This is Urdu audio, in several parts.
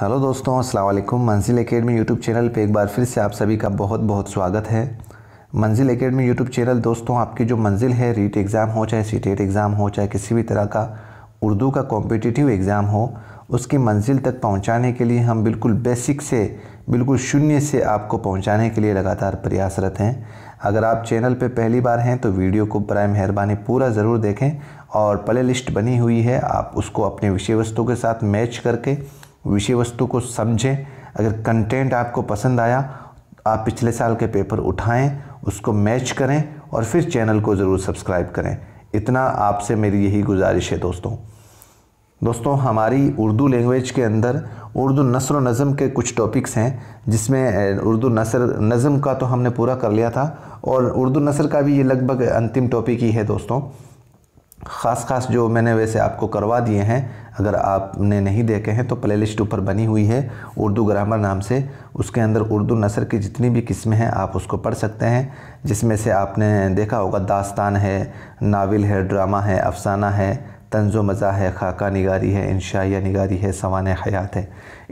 ہلو دوستوں السلام علیکم منزل اکیڈمی یوٹیوب چینل پہ ایک بار پھر سے آپ سبھی کا بہت بہت سواگت ہے منزل اکیڈمی یوٹیوب چینل دوستوں آپ کی جو منزل ہے ریٹ ایگزام ہو چاہے سیٹیٹ ایگزام ہو چاہے کسی بھی طرح کا اردو کا کمپیٹیٹیو ایگزام ہو اس کی منزل تک پہنچانے کے لیے ہم بالکل بیسک سے بالکل شونیہ سے آپ کو پہنچانے کے لیے لگاتار پریاسرت ہیں اگر آپ چینل پہ پہلی بار ہیں تو ویڈیو کو برائے مہربانی پورا ضرور دیکھیں اور پلے لسٹ بنی ہوئی ہے آپ اس کو اپنے وشے کے ساتھ میچ کر کے وشے وسط کو سمجھیں اگر کنٹینٹ آپ کو پسند آیا آپ پچھلے سال کے پیپر اٹھائیں اس کو میچ کریں اور پھر چینل کو ضرور سبسکرائب کریں اتنا آپ سے میری یہی گزارش ہے دوستوں دوستوں ہماری اردو لینگویج کے اندر اردو نثر و نظم کے کچھ ٹاپکس ہیں جس میں اردو نثر نظم کا تو ہم نے پورا کر لیا تھا اور اردو نثر کا بھی یہ لگ بھگ انتم ٹاپک ہی ہے دوستوں خاص خاص جو میں نے ویسے آپ کو کروا دیے ہیں اگر آپ نے نہیں دیکھے ہیں تو پلے لسٹ اوپر بنی ہوئی ہے اردو گرامر نام سے اس کے اندر اردو نثر کی جتنی بھی قسمیں ہیں آپ اس کو پڑھ سکتے ہیں جس میں سے آپ نے دیکھا ہوگا داستان ہے ناول ہے ڈرامہ ہے افسانہ ہے طنز و مزا ہے خاکہ نگاری ہے انشائیہ نگاری ہے سوان حیات ہے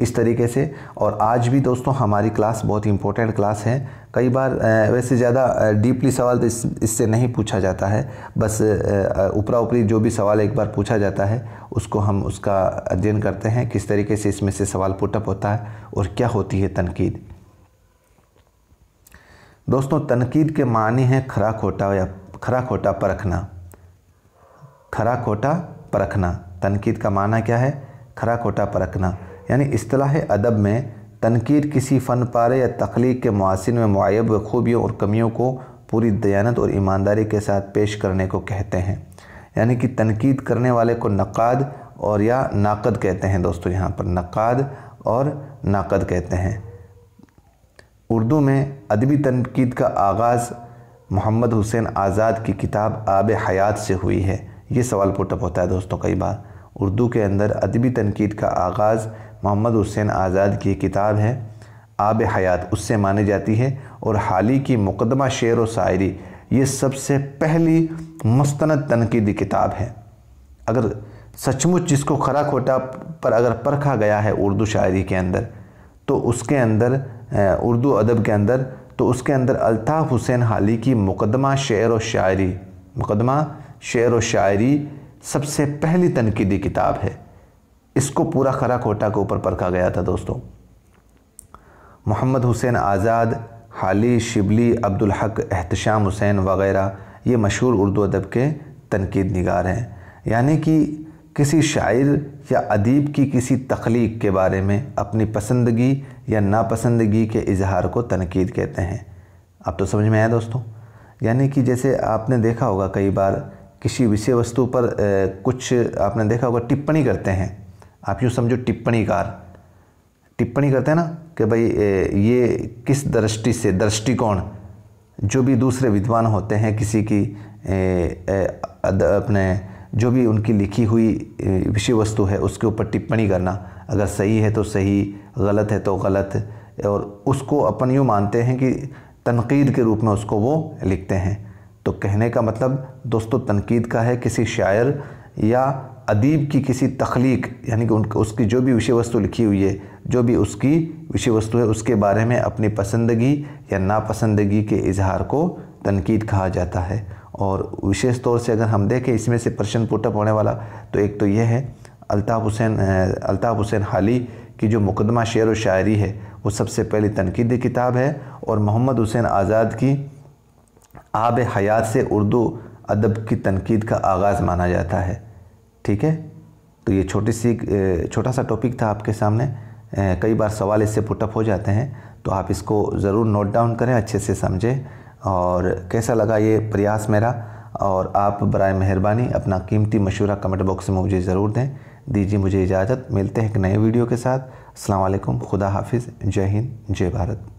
اس طریقے سے اور آج بھی دوستوں ہماری کلاس بہت امپورٹنٹ کلاس ہے کئی بار ویسے زیادہ ڈیپلی سوال تو اس سے نہیں پوچھا جاتا ہے بس اوپرا اوپری جو بھی سوال ایک بار پوچھا جاتا ہے اس کو ہم اس کا ادھین کرتے ہیں کس طریقے سے اس میں سے سوال اپ ہوتا ہے اور کیا ہوتی ہے تنقید دوستوں تنقید کے معنی ہیں کھرا کھوٹا یا کھرا کھوٹا پرکھنا کھرا کھوٹا پرکھنا تنقید کا معنی کیا ہے کھرا کھوٹا پرکھنا یعنی اصطلاح ادب میں تنقید کسی فن پارے یا تخلیق کے مواصل میں معیب و خوبیوں اور کمیوں کو پوری دیانت اور ایمانداری کے ساتھ پیش کرنے کو کہتے ہیں یعنی کہ تنقید کرنے والے کو نقاد اور یا ناقد کہتے ہیں دوستو یہاں پر نقاد اور ناقد کہتے ہیں اردو میں ادبی تنقید کا آغاز محمد حسین آزاد کی کتاب آب حیات سے ہوئی ہے یہ سوال اپ ہوتا ہے دوستوں کئی بار اردو کے اندر ادبی تنقید کا آغاز محمد حسین آزاد کی کتاب ہے آب حیات اس سے مانی جاتی ہے اور حالی کی مقدمہ شعر و شاعری یہ سب سے پہلی مستند تنقیدی کتاب ہے اگر سچ مچ جس کو کھرا کھوٹا پر اگر پرکھا گیا ہے اردو شاعری کے اندر تو اس کے اندر اردو ادب کے اندر تو اس کے اندر الطاف حسین حالی کی مقدمہ شعر و شاعری مقدمہ شعر و شاعری سب سے پہلی تنقیدی کتاب ہے اس کو پورا خرا کھوٹا کے اوپر پرکھا گیا تھا دوستوں محمد حسین آزاد حالی شبلی عبدالحق احتشام حسین وغیرہ یہ مشہور اردو ادب کے تنقید نگار ہیں یعنی کہ کسی شاعر یا ادیب کی کسی تخلیق کے بارے میں اپنی پسندگی یا ناپسندگی کے اظہار کو تنقید کہتے ہیں اب تو سمجھ میں آیا دوستوں یعنی کہ جیسے آپ نے دیکھا ہوگا کئی بار کسی وشے وستو پر کچھ آپ نے دیکھا ہوگا ٹپنی کرتے ہیں آپ یوں سمجھو ٹپنی کار ٹپنی کرتے ہیں نا کہ بھائی یہ کس درشٹی سے کون جو بھی دوسرے ودوان ہوتے ہیں کسی کی اپنے جو بھی ان کی لکھی ہوئی وشے وستو ہے اس کے اوپر ٹپنی کرنا اگر صحیح ہے تو صحیح غلط ہے تو غلط اور اس کو اپن یوں مانتے ہیں کہ تنقید کے روپ میں اس کو وہ لکھتے ہیں تو کہنے کا مطلب دوستو تنقید کا ہے کسی شاعر یا ادیب کی کسی تخلیق یعنی کہ ان اس کی جو بھی وشی وستو لکھی ہوئی ہے جو بھی اس کی وشی وستو ہے اس کے بارے میں اپنی پسندگی یا ناپسندگی کے اظہار کو تنقید کہا جاتا ہے اور وشیش طور سے اگر ہم دیکھیں اس میں سے پرشن پوٹ اپ ہونے والا تو ایک تو یہ ہے الطاف حسین الطاف حسین حالی کی جو مقدمہ شعر و شاعری ہے وہ سب سے پہلی تنقیدی کتاب ہے اور محمد حسین آزاد کی آب حیات سے اردو ادب کی تنقید کا آغاز مانا جاتا ہے ٹھیک ہے تو یہ چھوٹی سی چھوٹا سا ٹاپک تھا آپ کے سامنے کئی بار سوال اس سے پٹ اپ ہو جاتے ہیں تو آپ اس کو ضرور نوٹ ڈاؤن کریں اچھے سے سمجھیں اور کیسا لگا یہ پریاس میرا اور آپ برائے مہربانی اپنا قیمتی مشورہ کمنٹ باکس میں مجھے ضرور دیں دیجیے مجھے اجازت ملتے ہیں ایک نئے ویڈیو کے ساتھ السلام علیکم خدا حافظ جے ہند جے بھارت